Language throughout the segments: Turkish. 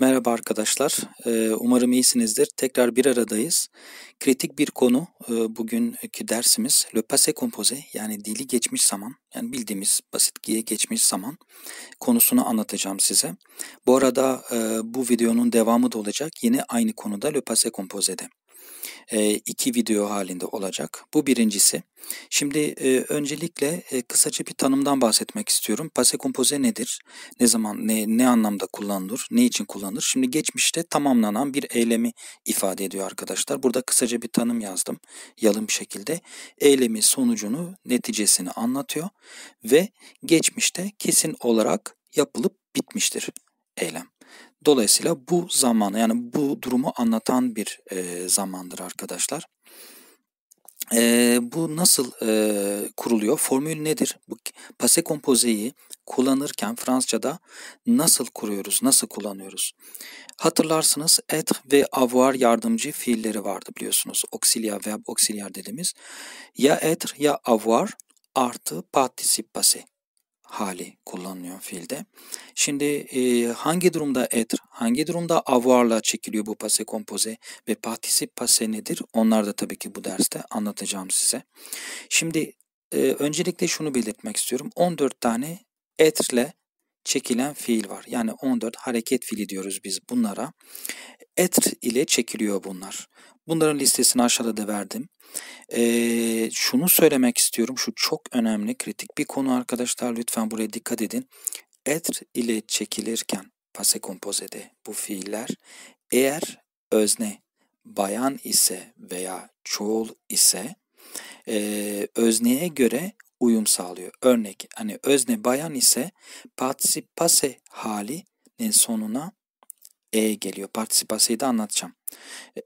Merhaba arkadaşlar, ee, umarım iyisinizdir. Tekrar bir aradayız. Kritik bir konu e, bugünkü dersimiz Le Passé Composé yani dili geçmiş zaman, yani bildiğimiz basit giye geçmiş zaman konusunu anlatacağım size. Bu arada e, bu videonun devamı da olacak yine aynı konuda Le Passé Composé'de e, iki video halinde olacak. Bu birincisi. Şimdi e, öncelikle e, kısaca bir tanımdan bahsetmek istiyorum. Pase Compose nedir? Ne zaman, ne, ne anlamda kullanılır? Ne için kullanılır? Şimdi geçmişte tamamlanan bir eylemi ifade ediyor arkadaşlar. Burada kısaca bir tanım yazdım. Yalın bir şekilde. Eylemi sonucunu, neticesini anlatıyor. Ve geçmişte kesin olarak yapılıp bitmiştir eylem. Dolayısıyla bu zamanı yani bu durumu anlatan bir e, zamandır arkadaşlar. E, bu nasıl e, kuruluyor? Formül nedir? Bu pase kompozeyi kullanırken Fransızca'da nasıl kuruyoruz, nasıl kullanıyoruz? Hatırlarsınız être ve avoir yardımcı fiilleri vardı biliyorsunuz. Auxilia verb auxiliar dediğimiz. Ya être ya avoir artı participe passé hali kullanılıyor fiilde. Şimdi e, hangi durumda etr, hangi durumda avoir'la çekiliyor bu passé composé ve particip passé nedir? Onlar da tabii ki bu derste anlatacağım size. Şimdi e, öncelikle şunu belirtmek istiyorum. 14 tane etrle çekilen fiil var. Yani 14 hareket fiili diyoruz biz bunlara. Etr ile çekiliyor bunlar. Bunların listesini aşağıda da verdim. Ee, şunu söylemek istiyorum. Şu çok önemli, kritik bir konu arkadaşlar. Lütfen buraya dikkat edin. Etr ile çekilirken passe kompozede bu fiiller eğer özne bayan ise veya çoğul ise e, özneye göre uyum sağlıyor. Örnek hani özne bayan ise participase halinin e, sonuna e geliyor. Partisipasayı da anlatacağım.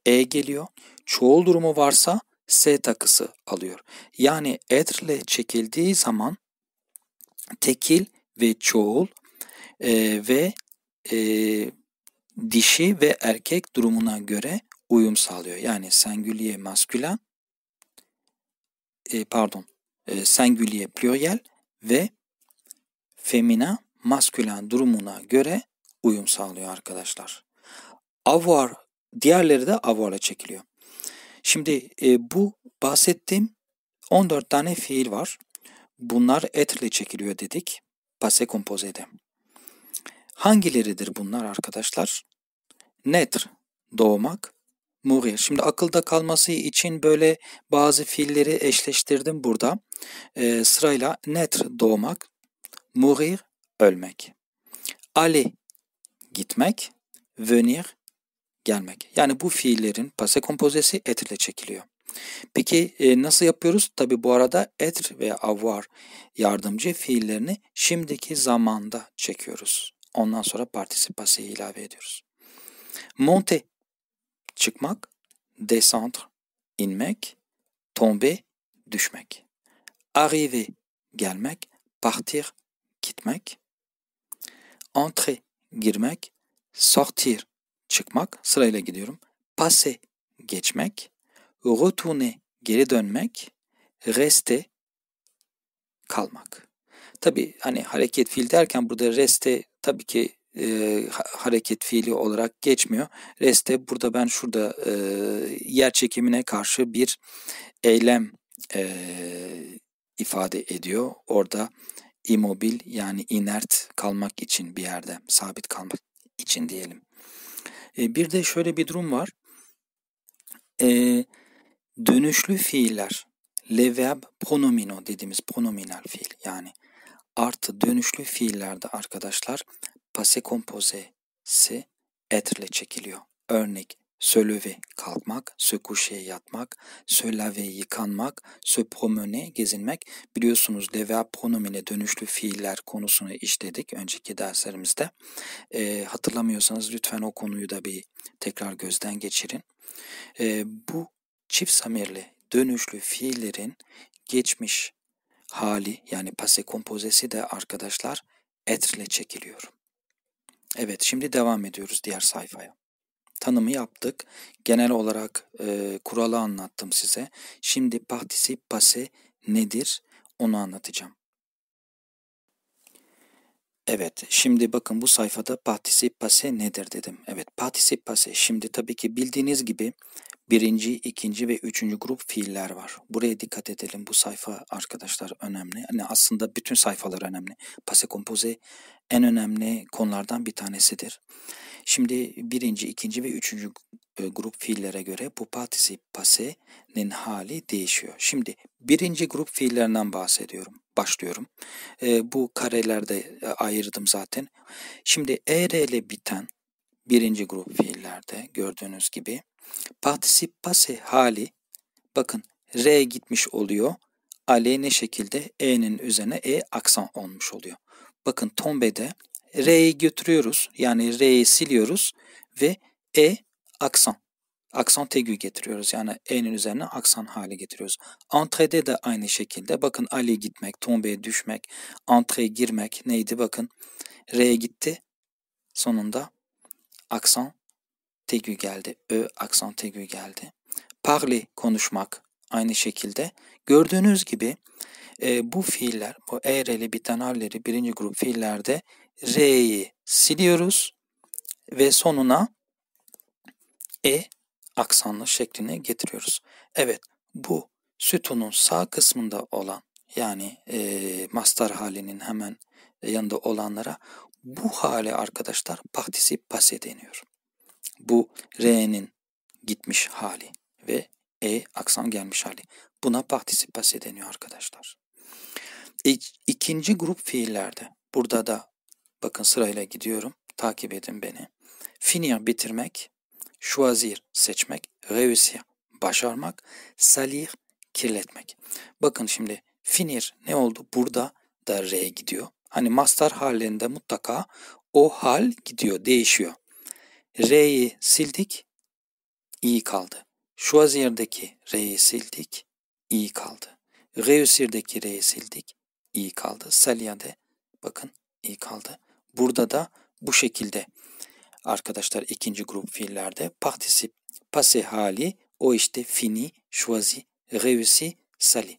E geliyor. Çoğul durumu varsa S takısı alıyor. Yani etrle çekildiği zaman tekil ve çoğul e, ve e, dişi ve erkek durumuna göre uyum sağlıyor. Yani sengüliye maskülen, e, pardon, e, sengüliye pluriel ve femina maskülen durumuna göre uyum sağlıyor arkadaşlar. Avar, diğerleri de avarla çekiliyor. Şimdi e, bu bahsettiğim 14 tane fiil var. Bunlar etle çekiliyor dedik. passé composé'de Hangileridir bunlar arkadaşlar? Netr, doğmak, mourir. Şimdi akılda kalması için böyle bazı fiilleri eşleştirdim burada. E, sırayla netr, doğmak, mourir, ölmek. Ali, gitmek, venir gelmek. Yani bu fiillerin pase kompozesi être çekiliyor. Peki e, nasıl yapıyoruz? Tabi bu arada être veya avoir yardımcı fiillerini şimdiki zamanda çekiyoruz. Ondan sonra partisipaseyi ilave ediyoruz. Monter çıkmak, descendre inmek, tomber düşmek. Arriver gelmek, partir gitmek. Entrer girmek, sortir çıkmak sırayla gidiyorum. Passe geçmek, retourner geri dönmek, reste kalmak. Tabi hani hareket fiil derken burada reste tabii ki e, hareket fiili olarak geçmiyor. Reste burada ben şurada e, yer çekimine karşı bir eylem e, ifade ediyor. Orada imobil yani inert kalmak için bir yerde sabit kalmak için diyelim. E, bir de şöyle bir durum var. E, dönüşlü fiiller leveb ponomino dediğimiz ponominal fiil yani artı dönüşlü fiillerde arkadaşlar pase composési etle çekiliyor. Örnek se kalkmak, se yatmak, se laver yıkanmak, se promener gezinmek. Biliyorsunuz levea pronomine dönüşlü fiiller konusunu işledik önceki derslerimizde. E, hatırlamıyorsanız lütfen o konuyu da bir tekrar gözden geçirin. E, bu çift samirli dönüşlü fiillerin geçmiş hali yani pase kompozesi de arkadaşlar etre çekiliyor. Evet şimdi devam ediyoruz diğer sayfaya tanımı yaptık. Genel olarak e, kuralı anlattım size. Şimdi particip passé nedir onu anlatacağım. Evet, şimdi bakın bu sayfada participe passé nedir dedim. Evet, participe passé. Şimdi tabii ki bildiğiniz gibi birinci, ikinci ve üçüncü grup fiiller var. Buraya dikkat edelim. Bu sayfa arkadaşlar önemli. Yani aslında bütün sayfalar önemli. Passe compose en önemli konulardan bir tanesidir. Şimdi birinci, ikinci ve üçüncü e, grup fiillere göre bu participe hali değişiyor. Şimdi birinci grup fiillerinden bahsediyorum. Başlıyorum. E, bu karelerde e, ayırdım zaten. Şimdi ere ile biten birinci grup fiillerde gördüğünüz gibi participe hali bakın r gitmiş oluyor. Ale ne şekilde e'nin üzerine e aksan olmuş oluyor. Bakın tombede R'yi götürüyoruz. Yani R'yi siliyoruz ve E aksan. aksan tegü getiriyoruz. Yani e'nin üzerine aksan hale getiriyoruz. Entre'de de aynı şekilde. Bakın Ali gitmek, tombeye düşmek, entre girmek neydi? Bakın R'ye gitti. Sonunda aksan tegü geldi. Ö aksan tegü geldi. Parli konuşmak aynı şekilde. Gördüğünüz gibi e, bu fiiller, bu eğreli biten halleri birinci grup fiillerde R'yi siliyoruz ve sonuna e aksanlı şekline getiriyoruz. Evet bu sütunun sağ kısmında olan yani e, mastar halinin hemen yanında olanlara bu hale arkadaşlar partisip pase deniyor. Bu R'nin gitmiş hali ve E aksan gelmiş hali. Buna partisip pase deniyor arkadaşlar. E, ikinci grup fiillerde burada da bakın sırayla gidiyorum takip edin beni. Finir bitirmek choisir seçmek, réussir başarmak, salir kirletmek. Bakın şimdi finir ne oldu? Burada da re gidiyor. Hani mastar halinde mutlaka o hal gidiyor, değişiyor. Re'yi sildik, iyi kaldı. Choisir'deki re'yi sildik, iyi kaldı. Reüsir'deki re'yi sildik, iyi kaldı. Salya'da bakın iyi kaldı. Burada da bu şekilde arkadaşlar ikinci grup fiillerde particip, passé hali, o işte fini, choisi, réussi, sali.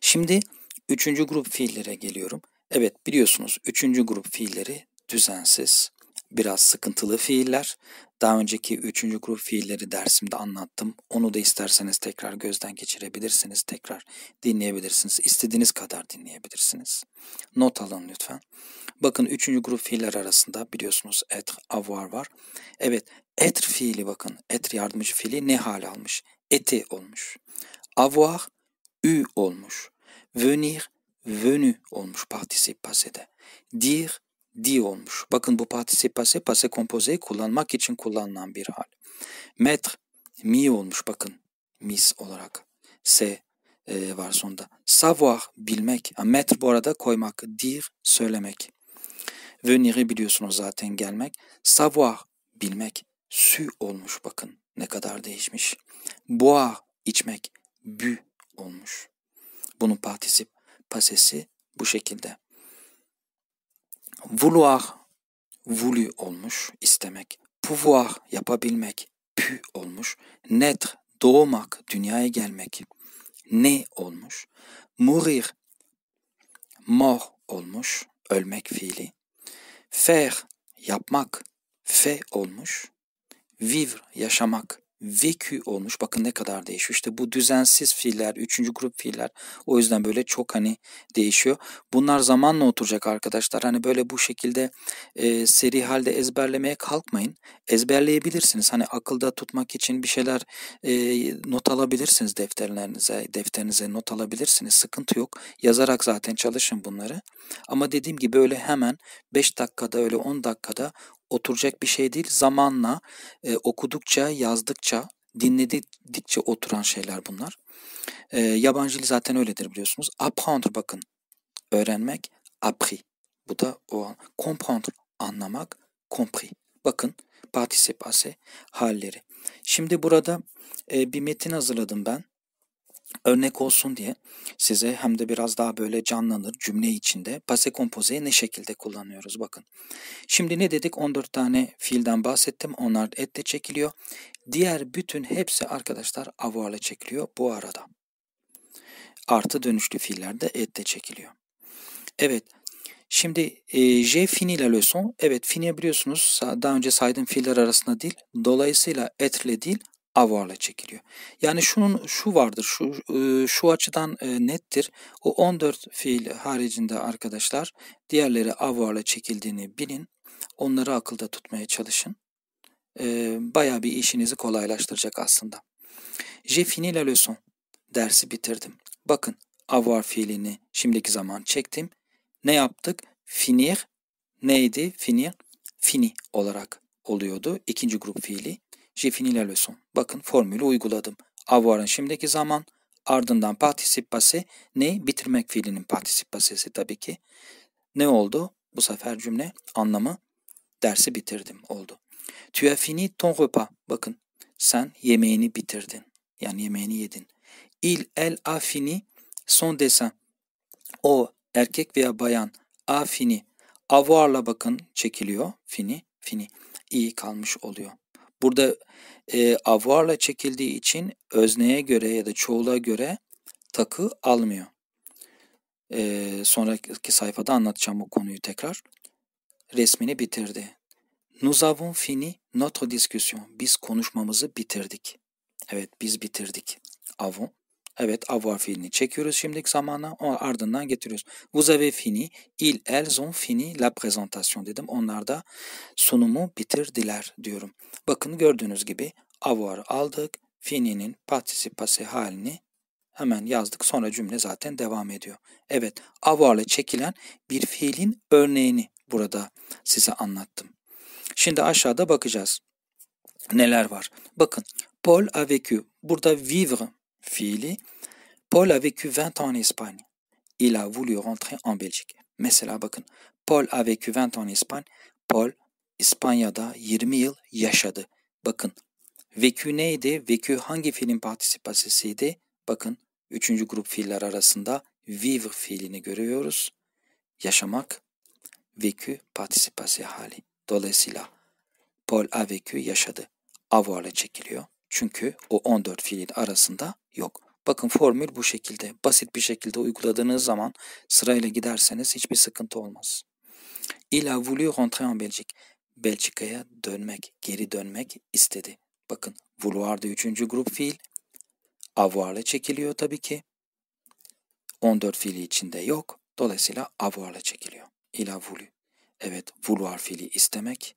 Şimdi üçüncü grup fiillere geliyorum. Evet biliyorsunuz üçüncü grup fiilleri düzensiz, biraz sıkıntılı fiiller. Daha önceki üçüncü grup fiilleri dersimde anlattım. Onu da isterseniz tekrar gözden geçirebilirsiniz, tekrar dinleyebilirsiniz. İstediğiniz kadar dinleyebilirsiniz. Not alın lütfen. Bakın üçüncü grup fiiller arasında biliyorsunuz et avoir var. Evet etr fiili bakın etr yardımcı fiili ne hal almış? Eti olmuş. Avoir ü olmuş. Venir venu olmuş partisip passede. Dire di olmuş. Bakın bu partisip passé passé kompozeyi kullanmak için kullanılan bir hal. Mettre mi olmuş bakın mis olarak. Se e, var sonunda. Savoir bilmek. Mettre bu arada koymak. Dire söylemek. Venir'e biliyorsunuz zaten gelmek. Savoir bilmek. Sü olmuş bakın ne kadar değişmiş. Boire içmek. Bü olmuş. Bunun partisip pasesi bu şekilde. Vouloir voulu olmuş istemek. Pouvoir yapabilmek. Pü olmuş. Naître doğmak, dünyaya gelmek. Ne olmuş? Mourir mor olmuş ölmek fiili. Faire yapmak, fe olmuş. Vivre yaşamak, vekü olmuş. Bakın ne kadar değişiyor. İşte bu düzensiz fiiller, üçüncü grup fiiller. O yüzden böyle çok hani değişiyor. Bunlar zamanla oturacak arkadaşlar. Hani böyle bu şekilde e, seri halde ezberlemeye kalkmayın. Ezberleyebilirsiniz. Hani akılda tutmak için bir şeyler e, not alabilirsiniz defterlerinize, defterinize not alabilirsiniz. Sıkıntı yok. Yazarak zaten çalışın bunları. Ama dediğim gibi öyle hemen 5 dakikada öyle 10 dakikada oturacak bir şey değil. Zamanla e, okudukça, yazdıkça, dinledikçe oturan şeyler bunlar. E, yabancı dil zaten öyledir biliyorsunuz. Apprendre bakın. Öğrenmek. Appris. Bu da o an. Comprendre. Anlamak. Compris. Bakın partisip halleri. Şimdi burada e, bir metin hazırladım ben örnek olsun diye size hem de biraz daha böyle canlanır cümle içinde pase kompozeyi ne şekilde kullanıyoruz bakın. Şimdi ne dedik 14 tane fiilden bahsettim onlar etle çekiliyor. Diğer bütün hepsi arkadaşlar avuarla çekiliyor bu arada. Artı dönüşlü fiiller de etle çekiliyor. Evet Şimdi e, J fini ile leçon. Evet fini biliyorsunuz daha önce saydığım fiiller arasında değil. Dolayısıyla etle değil avarla çekiliyor. Yani şunun şu vardır, şu e, şu açıdan e, nettir. O 14 fiil haricinde arkadaşlar diğerleri avarla çekildiğini bilin. Onları akılda tutmaya çalışın. E, Baya bir işinizi kolaylaştıracak aslında. Je fini la leçon. Dersi bitirdim. Bakın avoir fiilini şimdiki zaman çektim. Ne yaptık? Finir neydi? Finir fini olarak oluyordu. İkinci grup fiili J'ai fini leçon. Bakın formülü uyguladım. Avoir'ın şimdiki zaman ardından partisipası ne? Bitirmek fiilinin partisipasesi tabii ki. Ne oldu? Bu sefer cümle anlamı dersi bitirdim oldu. Tu as fini ton repas. Bakın sen yemeğini bitirdin. Yani yemeğini yedin. Il el a fini son dessin. O erkek veya bayan a fini. Avoir'la bakın çekiliyor. Fini, fini. iyi kalmış oluyor. Burada e, avuarla çekildiği için özneye göre ya da çoğula göre takı almıyor. E, sonraki sayfada anlatacağım bu konuyu tekrar. Resmini bitirdi. Nous avons fini notre discussion. Biz konuşmamızı bitirdik. Evet biz bitirdik. Avon. Evet avoir fiilini çekiyoruz şimdiki zamana ardından getiriyoruz. Vous avez fini, il, elles ont fini la présentation dedim. Onlar da sunumu bitirdiler diyorum. Bakın gördüğünüz gibi avoir aldık. Fini'nin participası halini hemen yazdık. Sonra cümle zaten devam ediyor. Evet avoir çekilen bir fiilin örneğini burada size anlattım. Şimdi aşağıda bakacağız. Neler var? Bakın Paul a vécu. Burada vivre fiili. Paul a vécu 20 ans en Espagne. Il a voulu rentrer en Belgique. Mesela bakın. Paul a vécu 20 ans en Espagne. Paul İspanya'da 20 yıl yaşadı. Bakın. Vécu neydi? Vécu hangi fiilin partisipasisiydi? Bakın. Üçüncü grup fiiller arasında vivre fiilini görüyoruz. Yaşamak. Vécu partisipasi hali. Dolayısıyla Paul a vécu yaşadı. Avoir çekiliyor. Çünkü o 14 fiilin arasında yok. Bakın formül bu şekilde. Basit bir şekilde uyguladığınız zaman sırayla giderseniz hiçbir sıkıntı olmaz. Il a voulu rentrer en Belgique. Belçika'ya dönmek, geri dönmek istedi. Bakın vouloir da üçüncü grup fiil. Avoir'la çekiliyor tabii ki. 14 fiili içinde yok. Dolayısıyla avoir'la çekiliyor. Il a voulu. Evet vouloir fiili istemek.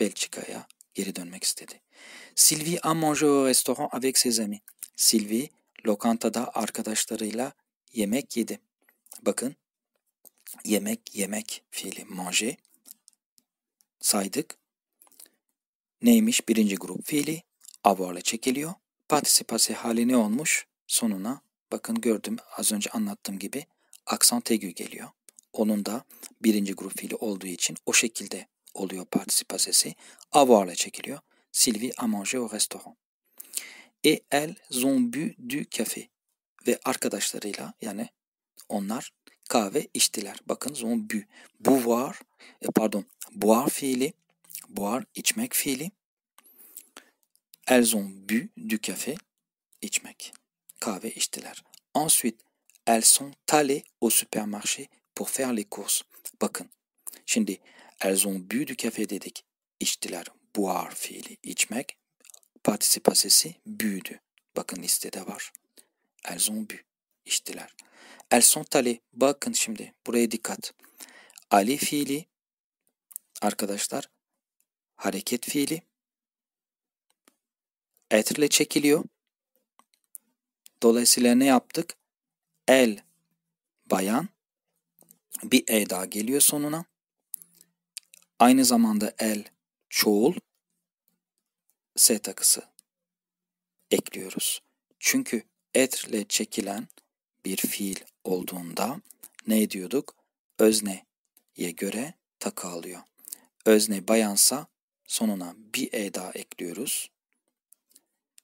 Belçika'ya geri dönmek istedi. Sylvie a mangé au restaurant avec ses amis. Silvi lokantada arkadaşlarıyla yemek yedi. Bakın yemek yemek fiili manger saydık. Neymiş birinci grup fiili? Avarla çekiliyor. Participasi hali ne olmuş? Sonuna bakın gördüm az önce anlattığım gibi aksan tegü geliyor. Onun da birinci grup fiili olduğu için o şekilde oluyor partisipasesi. Avarla çekiliyor. Sylvie a mangé au restaurant et elles ont bu du café. Ve arkadaşlarıyla yani onlar kahve içtiler. Bakın ont bu. Boire, e, pardon, boire fiili, boire içmek fiili. Elles ont bu du café, içmek. Kahve içtiler. Ensuite, elles sont allées au supermarché pour faire les courses. Bakın. Şimdi elles ont bu du café dedik. İçtiler. Boar fiili içmek partisipasesi büyüdü. Bakın listede var. Elles ont bu. İçtiler. Elles sont allées. Bakın şimdi buraya dikkat. Ali fiili arkadaşlar hareket fiili etle çekiliyor. Dolayısıyla ne yaptık? El bayan bir e daha geliyor sonuna. Aynı zamanda el çoğul S takısı ekliyoruz. Çünkü etrle çekilen bir fiil olduğunda ne diyorduk? Özneye göre takı alıyor. Özne bayansa sonuna bir e daha ekliyoruz.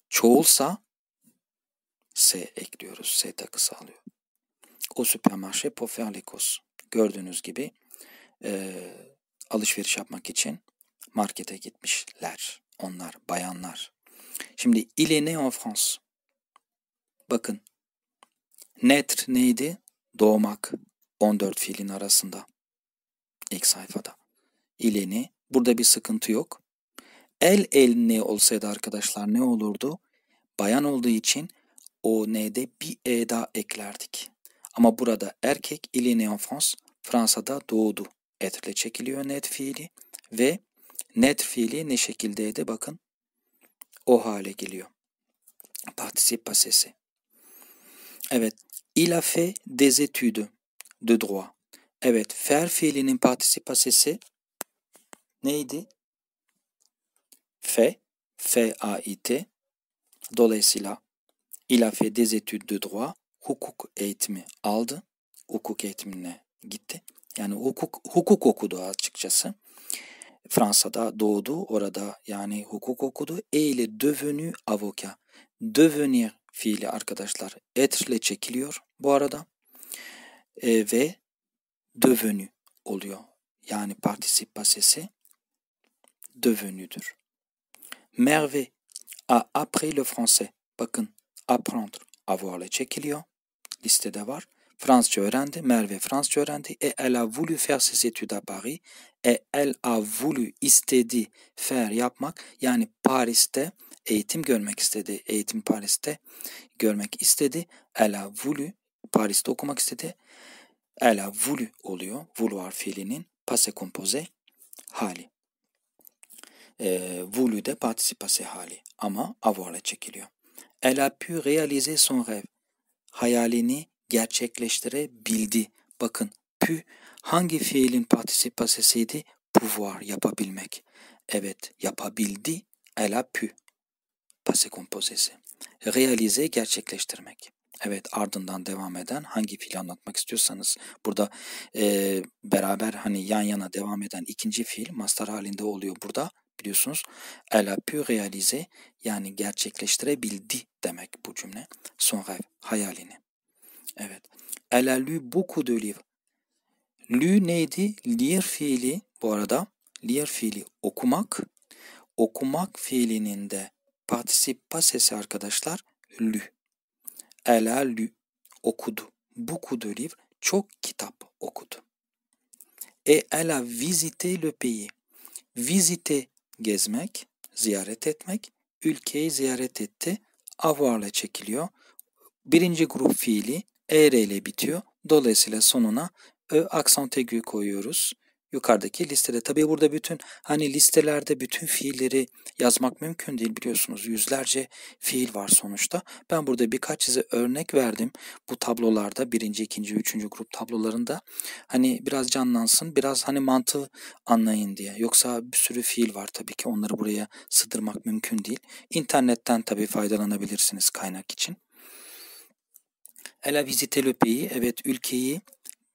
Çoğulsa s ekliyoruz. S takısı alıyor. O süpermarşe pofialikos. Gördüğünüz gibi e, alışveriş yapmak için markete gitmişler onlar, bayanlar. Şimdi il est né en France. Bakın. Netre neydi? Doğmak. 14 fiilin arasında. İlk sayfada. Il Burada bir sıkıntı yok. El el ne olsaydı arkadaşlar ne olurdu? Bayan olduğu için o n'de bir e daha eklerdik. Ama burada erkek il est en France. Fransa'da doğdu. Etre çekiliyor net fiili ve net fiili ne şekildeydi bakın. O hale geliyor. Participe passé. Evet. Il a fait des études de droit. Evet. Faire fiilinin participe passé neydi? Fait. F-A-I-T. Dolayısıyla il a fait des études de droit. Hukuk eğitimi aldı. Hukuk eğitimine gitti. Yani hukuk, hukuk okudu açıkçası. Fransa'da doğdu orada yani hukuk okudu. E ile dövünü avoka. Devenir fiili arkadaşlar etre çekiliyor bu arada. E, ve dövünü oluyor. Yani partisip passé devenüdür. Merve a appris le français. Bakın apprendre, avoir ile çekiliyor. Listede var. Fransızca öğrendi. Merve Fransızca öğrendi. E, elle a voulu faire ses études à Paris. e elle a voulu istedi faire yapmak. Yani Paris'te eğitim görmek istedi. Eğitim Paris'te görmek istedi. Elle a voulu Paris'te okumak istedi. Elle a voulu oluyor. Vouloir fiilinin passé composé hali. E, voulu de participase hali ama avarla çekiliyor. Elle a pu réaliser son rêve. Hayalini gerçekleştirebildi. Bakın pü hangi fiilin partisipasesiydi? Pouvoir yapabilmek. Evet yapabildi elle a pu. Passé komposesi. Realize gerçekleştirmek. Evet ardından devam eden hangi fiil anlatmak istiyorsanız burada e, beraber hani yan yana devam eden ikinci fiil master halinde oluyor burada biliyorsunuz. Elle a pu réaliser yani gerçekleştirebildi demek bu cümle. Son hayalini. Evet. Elle a lu beaucoup de livres. Lü neydi? Lire fiili bu arada. Lire fiili okumak. Okumak fiilinin de particip pasesi arkadaşlar lü. Elle a okudu. Beaucoup de livres çok kitap okudu. E elle a visité le pays. Visite gezmek, ziyaret etmek. Ülkeyi ziyaret etti. Avarla çekiliyor. Birinci grup fiili er ile bitiyor. Dolayısıyla sonuna ö e, aksant egü koyuyoruz. Yukarıdaki listede. Tabi burada bütün hani listelerde bütün fiilleri yazmak mümkün değil biliyorsunuz. Yüzlerce fiil var sonuçta. Ben burada birkaç size örnek verdim. Bu tablolarda birinci, ikinci, üçüncü grup tablolarında. Hani biraz canlansın, biraz hani mantığı anlayın diye. Yoksa bir sürü fiil var tabii ki onları buraya sığdırmak mümkün değil. İnternetten tabii faydalanabilirsiniz kaynak için. Elle a visité le pays, evet ülkeyi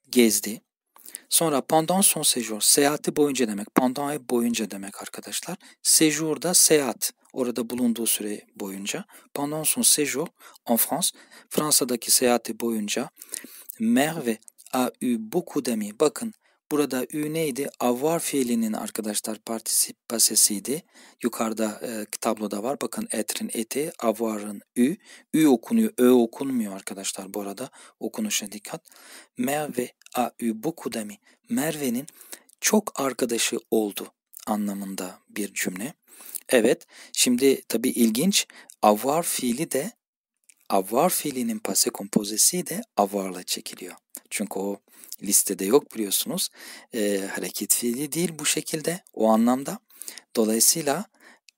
gezdi. Sonra pendant son séjour, seyahati boyunca demek. Pendant hep boyunca demek arkadaşlar. Séjour da seyahat, orada bulunduğu süre boyunca. Pendant son séjour en France, Fransa'daki seyahati boyunca Merve a eu beaucoup d'amis. Bakın Burada ü neydi? Avvar fiilinin arkadaşlar partisipasesiydi. Yukarıda e, tabloda var. Bakın etrin eti, avvarın ü. Ü okunuyor, ö okunmuyor arkadaşlar bu arada. Okunuşa dikkat. Merve a ü bu kudemi. Merve'nin çok arkadaşı oldu anlamında bir cümle. Evet, şimdi tabi ilginç. Avvar fiili de avvar fiilinin pase kompozisi de avvarla çekiliyor. Çünkü o listede yok biliyorsunuz. E, hareket fiili değil bu şekilde o anlamda. Dolayısıyla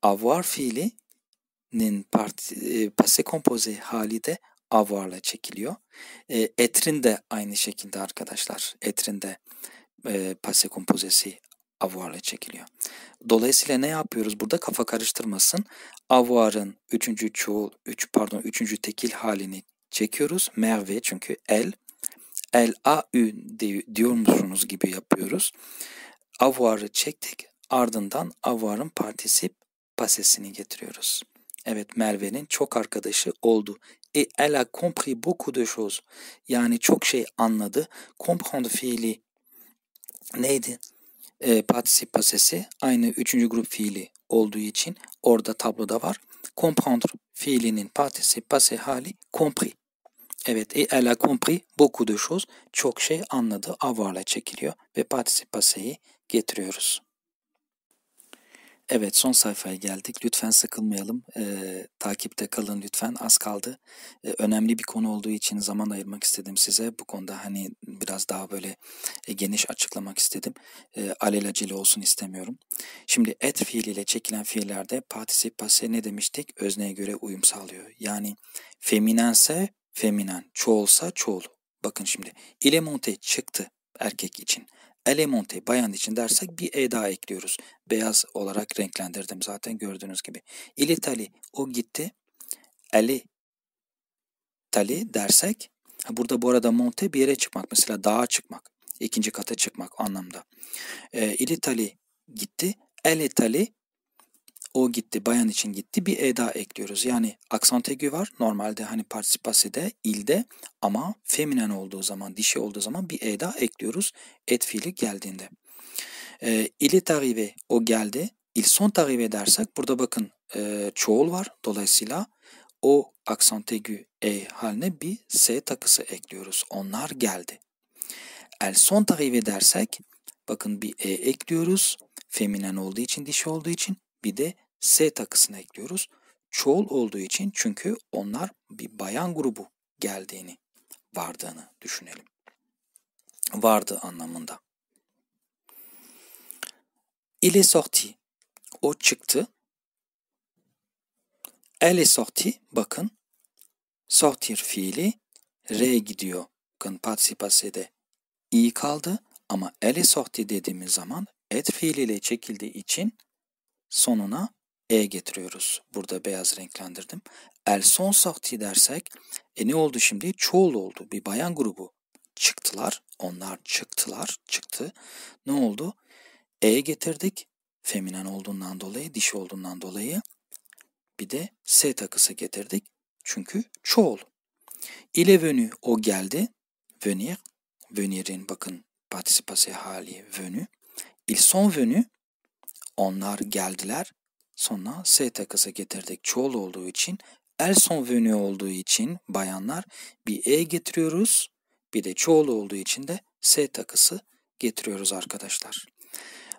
avoir fiilinin part, e, pase kompoze hali de avarla çekiliyor. E, etrin de aynı şekilde arkadaşlar. Etrin de e, pase kompozesi avuarla çekiliyor. Dolayısıyla ne yapıyoruz burada? Kafa karıştırmasın. Avuarın üçüncü çoğul, üç, pardon üçüncü tekil halini çekiyoruz. Merve çünkü el el aün diyor musunuz gibi yapıyoruz. Avuarı çektik ardından avuarın partisip pasesini getiriyoruz. Evet Merve'nin çok arkadaşı oldu. E elle a compris beaucoup de choses. Yani çok şey anladı. Comprendre fiili neydi? E, particip pasesi aynı üçüncü grup fiili olduğu için orada tabloda var. Comprendre fiilinin particip passé hali compris. Evet, et elle a compris beaucoup de choses. Çok şey anladı. Avarla çekiliyor ve participasseyi getiriyoruz. Evet, son sayfaya geldik. Lütfen sıkılmayalım. Ee, takipte kalın lütfen. Az kaldı. Ee, önemli bir konu olduğu için zaman ayırmak istedim size. Bu konuda hani biraz daha böyle e, geniş açıklamak istedim. Ee, alelacele olsun istemiyorum. Şimdi et fiiliyle çekilen fiillerde participase ne demiştik? Özneye göre uyum sağlıyor. Yani feminense feminen çoğulsa çoğul. Bakın şimdi ilemonte çıktı erkek için. Elemonte bayan için dersek bir e daha ekliyoruz. Beyaz olarak renklendirdim zaten gördüğünüz gibi. İlitali o gitti. Ali tali dersek burada bu arada monte bir yere çıkmak mesela dağa çıkmak ikinci kata çıkmak anlamda. E, ilitali gitti. Eletali o gitti, bayan için gitti bir eda ekliyoruz. Yani aksant egü var normalde hani de ilde ama feminen olduğu zaman, dişi olduğu zaman bir eda ekliyoruz et fiili geldiğinde. E, il est arrivé, o geldi. il sont arrivé dersek burada bakın e, çoğul var. Dolayısıyla o aksant egü e haline bir s takısı ekliyoruz. Onlar geldi. el sont arrivé dersek bakın bir e ekliyoruz. Feminen olduğu için, dişi olduğu için bir de S takısını ekliyoruz. Çoğul olduğu için çünkü onlar bir bayan grubu geldiğini, vardığını düşünelim. Vardı anlamında. Il est sorti. O çıktı. Elle est sorti. Bakın. Sortir fiili R gidiyor. Bakın de i kaldı ama elle est sorti dediğimiz zaman et fiiliyle çekildiği için sonuna e getiriyoruz. Burada beyaz renklendirdim. El son sakti dersek e ne oldu şimdi? Çoğul oldu. Bir bayan grubu çıktılar. Onlar çıktılar. Çıktı. Ne oldu? E getirdik. Feminen olduğundan dolayı, dişi olduğundan dolayı. Bir de S takısı getirdik. Çünkü çoğul. İle venu o geldi. Venir. Venir'in bakın partisipasi hali venu. Ils son venus. Onlar geldiler. Sonra S takısı getirdik çoğul olduğu için. El son vönü olduğu için bayanlar bir E getiriyoruz. Bir de çoğul olduğu için de S takısı getiriyoruz arkadaşlar.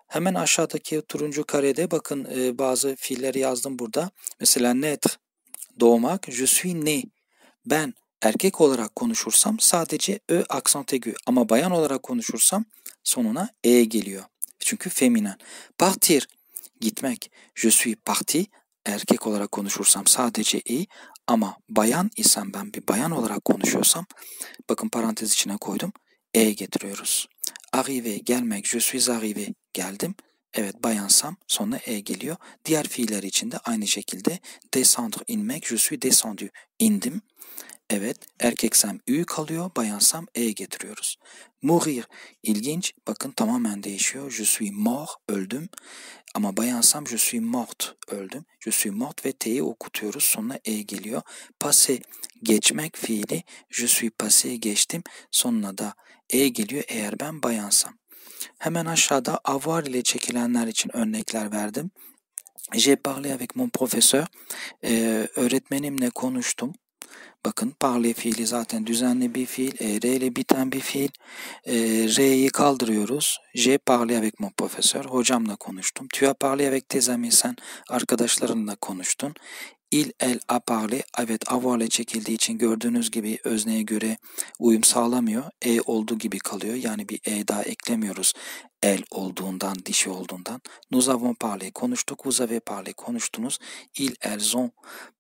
Hemen aşağıdaki turuncu karede bakın e, bazı fiilleri yazdım burada. Mesela net doğmak, je suis né. Ben erkek olarak konuşursam sadece ö e aksant egü ama bayan olarak konuşursam sonuna e geliyor. Çünkü feminen. Partir gitmek. Je suis parti erkek olarak konuşursam sadece i ama bayan isem ben bir bayan olarak konuşuyorsam bakın parantez içine koydum e getiriyoruz. Arrivé gelmek je suis arrivé geldim. Evet bayansam sonra e geliyor. Diğer fiiller için de aynı şekilde descendre inmek. Je suis descendu. indim. Evet erkeksem ü kalıyor. Bayansam e getiriyoruz. Mourir. ilginç. Bakın tamamen değişiyor. Je suis mort. Öldüm. Ama bayansam je suis mort. Öldüm. Je suis mort ve t'yi okutuyoruz. Sonuna e geliyor. Passé. Geçmek fiili. Je suis passé. Geçtim. Sonuna da e geliyor eğer ben bayansam. Hemen aşağıda avoir ile çekilenler için örnekler verdim. J'ai parlé avec mon professeur. Ee, öğretmenimle konuştum. Bakın parle fiili zaten düzenli bir fiil. E, R ile biten bir fiil. E, R'yi kaldırıyoruz. J parle avec mon professeur. Hocamla konuştum. Tu as parlé avec tes amis. Sen arkadaşlarınla konuştun il el aparli evet avale çekildiği için gördüğünüz gibi özneye göre uyum sağlamıyor. E olduğu gibi kalıyor. Yani bir e daha eklemiyoruz el olduğundan, dişi olduğundan. Nous avons parlé konuştuk, vous avez parlé konuştunuz. Il, elles ont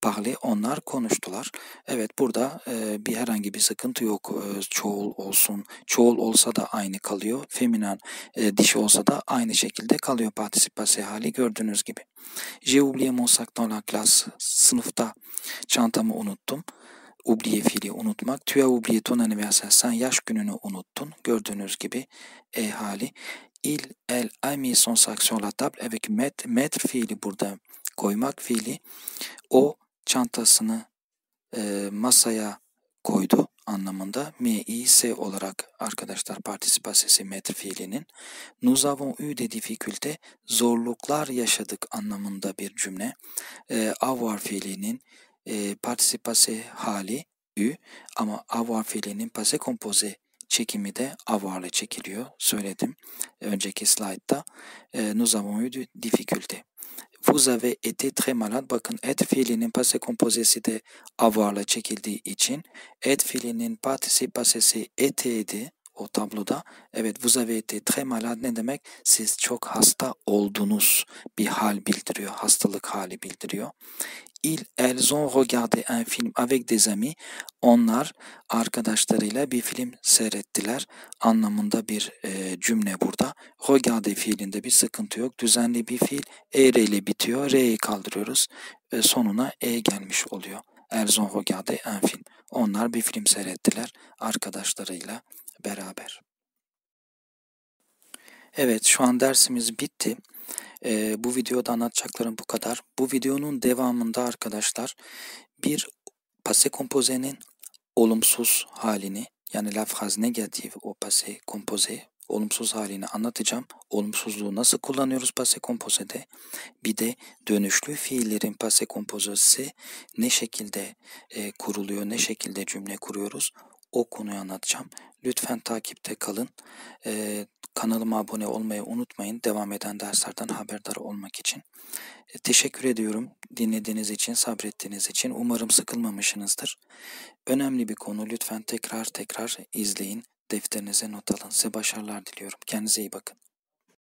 parlé onlar konuştular. Evet burada e, bir herhangi bir sıkıntı yok. E, çoğul olsun, çoğul olsa da aynı kalıyor. Feminen e, dişi olsa da aynı şekilde kalıyor partisipase hali gördüğünüz gibi. J'ai oublié mon sac dans la classe. Sınıfta çantamı unuttum oubliye fiili unutmak. Tu as oublié ton anniversaire. Sen yaş gününü unuttun. Gördüğünüz gibi e hali. Il, el a mis son sac sur la table avec met, mettre fiili burada koymak fiili. O çantasını e, masaya koydu anlamında I MIS olarak arkadaşlar partisipasesi met fiilinin nous avons eu des difficultés zorluklar yaşadık anlamında bir cümle. E, avoir fiilinin e, partisipase hali ü ama avoir fiilinin passé composé çekimi de avarla çekiliyor. Söyledim önceki slaytta. E, nous avons eu de difficulté. Vous avez été très malade. Bakın et fiilinin passé kompozesi de avarla çekildiği için et fiilinin patisi passesi eteydi o tabloda. Evet vous avez été très malade ne demek? Siz çok hasta oldunuz bir hal bildiriyor. Hastalık hali bildiriyor il, elles ont regardé un film avec des amis. Onlar arkadaşlarıyla bir film seyrettiler anlamında bir e, cümle burada. Regardé fiilinde bir sıkıntı yok. Düzenli bir fiil. ER ile bitiyor. R'yi kaldırıyoruz. E, sonuna E gelmiş oluyor. Elles ont regardé un film. Onlar bir film seyrettiler arkadaşlarıyla beraber. Evet şu an dersimiz bitti. E, bu videoda anlatacaklarım bu kadar. Bu videonun devamında arkadaşlar bir passé composé'nin olumsuz halini yani la phrase négative o passé composé olumsuz halini anlatacağım. Olumsuzluğu nasıl kullanıyoruz passé composé'de? Bir de dönüşlü fiillerin passé composé'si ne şekilde e, kuruluyor, ne şekilde cümle kuruyoruz? o konuyu anlatacağım. Lütfen takipte kalın. Ee, kanalıma abone olmayı unutmayın. Devam eden derslerden haberdar olmak için. Ee, teşekkür ediyorum dinlediğiniz için, sabrettiğiniz için. Umarım sıkılmamışsınızdır. Önemli bir konu. Lütfen tekrar tekrar izleyin. Defterinize not alın. Size başarılar diliyorum. Kendinize iyi bakın.